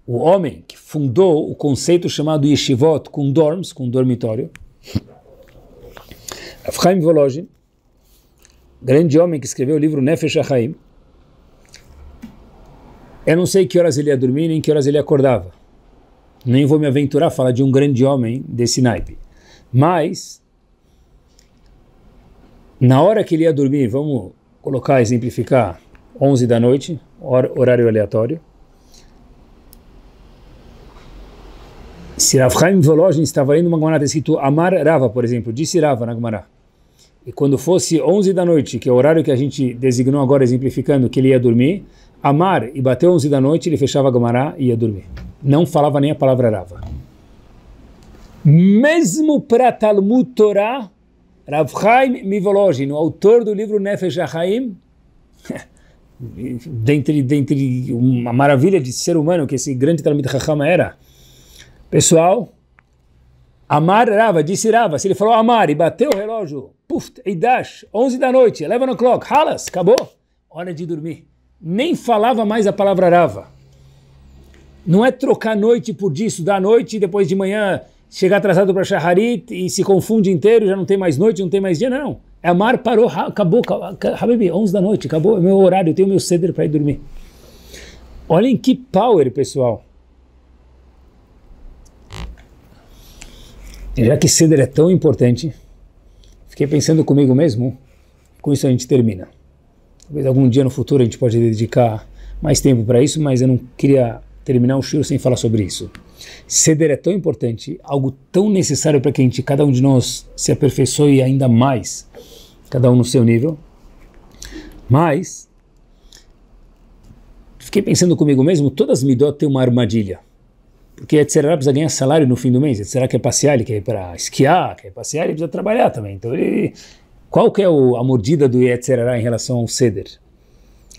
o homem que fundou o conceito chamado yeshivot com dorms, com dormitório. Rav Chaim Volozhin, grande homem que escreveu o livro Nefesh HaChaim, eu não sei que horas ele ia dormir nem que horas ele acordava. Nem vou me aventurar a falar de um grande homem desse naipe. Mas na hora que ele ia dormir, vamos colocar, exemplificar, 11 da noite, horário aleatório. Se Rav Chaim Volozhin estava lendo uma Gemara tá escrito Amar Rava, por exemplo, disse Rava na Gemara. E quando fosse 11 da noite, que é o horário que a gente designou agora exemplificando que ele ia dormir, Amar e bateu 11 da noite, ele fechava a Gemara e ia dormir. Não falava nem a palavra Rava. Mesmo para Talmud Torah, Rav Chaim Mivologin, o autor do livro Nefesh HaChaim, dentre, dentre uma maravilha de ser humano que esse grande Talmud Chacham era. Pessoal, Amar Rava, disse Rava, se ele falou Amar e bateu o relógio, puf, Eidash, 11 da noite, 11 o'clock, halas, acabou, hora de dormir. Nem falava mais a palavra Rava. Não é trocar noite por dia, estudar noite e depois de manhã chega atrasado para Shaharit e se confunde inteiro, já não tem mais noite, não tem mais dia, não. É amar, parou, acabou, Habibi, 11 da noite, acabou é meu horário, eu tenho meu ceder para ir dormir. Olhem que power, pessoal. Já que ceder é tão importante, fiquei pensando comigo mesmo, com isso a gente termina. Talvez algum dia no futuro a gente pode dedicar mais tempo para isso, mas eu não queria terminar o show sem falar sobre isso. Ceder é tão importante, algo tão necessário para que a gente, cada um de nós se aperfeiçoe ainda mais, cada um no seu nível. Mas, fiquei pensando comigo mesmo, todas as midot têm uma armadilha. Porque a Tzerará precisa ganhar salário no fim do mês, a Tzerará quer passear, ele quer ir para esquiar, quer passear, ele precisa trabalhar também. Então, ele... qual que é o, a mordida do Yetzerará em relação ao ceder?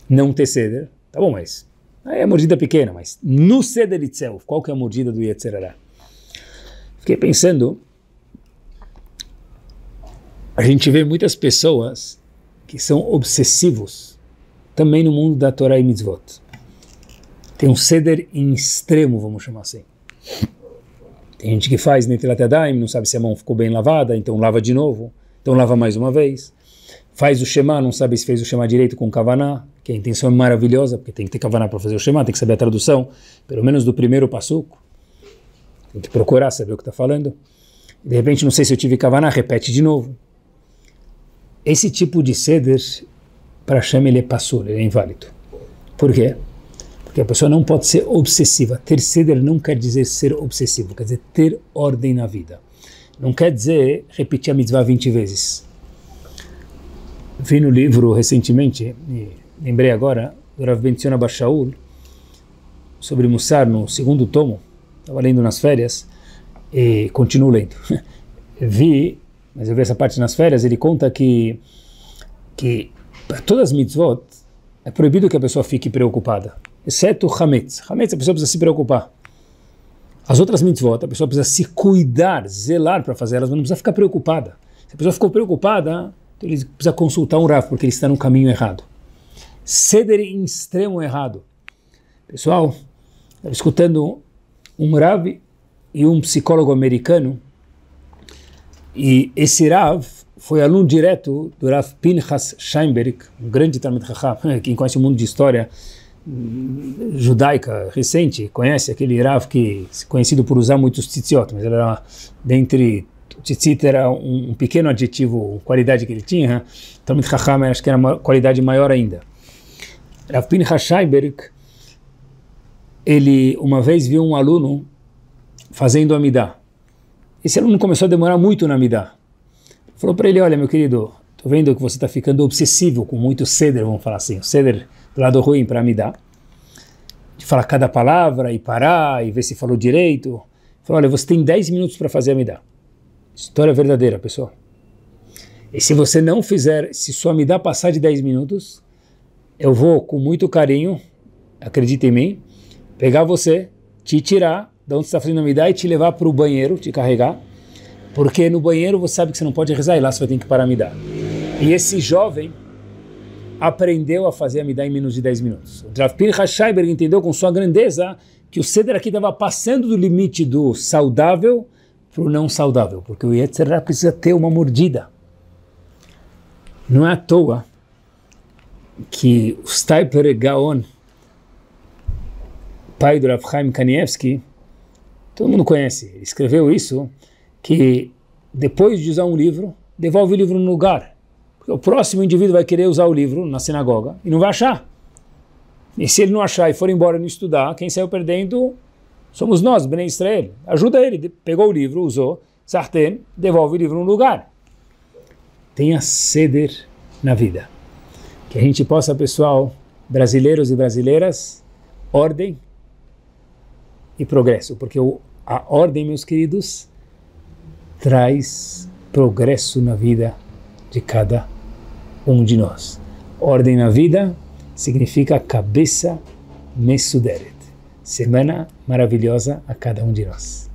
Não ter ceder, tá bom, mas Aí é mordida pequena, mas no itself, qual que é a mordida do Yetzerará? Fiquei pensando, a gente vê muitas pessoas que são obsessivos, também no mundo da Torá e Mitzvot. Tem um ceder em extremo, vamos chamar assim. Tem gente que faz Netilat Yadayim, não sabe se a mão ficou bem lavada, então lava de novo, então lava mais uma vez faz o Shema, não sabe se fez o Shema direito com Kavaná, que é a intenção é maravilhosa, porque tem que ter Kavaná para fazer o Shema, tem que saber a tradução, pelo menos do primeiro passuco. Tem que procurar saber o que está falando. De repente, não sei se eu tive Kavaná, repete de novo. Esse tipo de ceder, para Hashem, ele é passou, ele é inválido. Por quê? Porque a pessoa não pode ser obsessiva. Ter ceder não quer dizer ser obsessivo, quer dizer ter ordem na vida. Não quer dizer repetir a mitzvah 20 vezes vi no livro recentemente, lembrei agora, do Rav Benzion Abashaul, sobre Mussar, no segundo tomo, estava lendo nas férias, e continuo lendo. vi, mas eu vi essa parte nas férias, ele conta que, que para todas as mitzvot, é proibido que a pessoa fique preocupada, exceto Hametz. Hametz a pessoa precisa se preocupar. As outras mitzvot, a pessoa precisa se cuidar, zelar para fazer elas, mas não precisa ficar preocupada. Se a pessoa ficou preocupada, então ele precisa consultar um Rav, porque ele está no caminho errado. Ceder em extremo errado. Pessoal, escutando um Rav e um psicólogo americano, e esse Rav foi aluno direto do Rav Pinchas Scheinberg, um grande Talmud Chacham, quem conhece o mundo de história judaica recente, conhece aquele Rav que é conhecido por usar muitos tzitziot, mas ele era dentre tzitzit era um, um, pequeno adjetivo, qualidade que ele tinha, né? Talmud Chacham acho que era uma qualidade maior ainda. Rav Pinchas Scheiberg, ele uma vez viu um aluno fazendo Amidá. Esse aluno começou a demorar muito na Amidá. Falou para ele, olha meu querido, tô vendo que você está ficando obsessivo com muito ceder, vamos falar assim, ceder do lado ruim para Amidá. De falar cada palavra e parar e ver se falou direito. Falou, olha, você tem 10 minutos para fazer Amidá. História verdadeira, pessoal. E se você não fizer, se sua me dá passar de 10 minutos, eu vou com muito carinho, acredita em mim, pegar você, te tirar de onde está fazendo a midá e te levar para o banheiro, te carregar, porque no banheiro você sabe que você não pode rezar e lá você vai ter que parar a midá. E esse jovem aprendeu a fazer a midá em menos de 10 minutos. O Rav Pinchas entendeu com sua grandeza que o ceder aqui estava passando do limite do saudável para o não saudável, porque o Yetzirah precisa ter uma mordida. Não é à toa que o Stipler Gaon, pai do Rav Chaim Kanievski, todo mundo conhece, escreveu isso, que depois de usar um livro, devolve o livro no lugar. Porque o próximo indivíduo vai querer usar o livro na sinagoga e não vai achar. E se ele não achar e for embora e não estudar, quem saiu perdendo Somos nós, Bnei Israel. Ajuda ele. Pegou o livro, usou. Sartén, devolve o livro no lugar. Tenha ceder na vida. Que a gente possa, pessoal, brasileiros e brasileiras, ordem e progresso. Porque a ordem, meus queridos, traz progresso na vida de cada um de nós. Ordem na vida significa cabeça mesuderet. Semana maravilhosa a cada um de nós.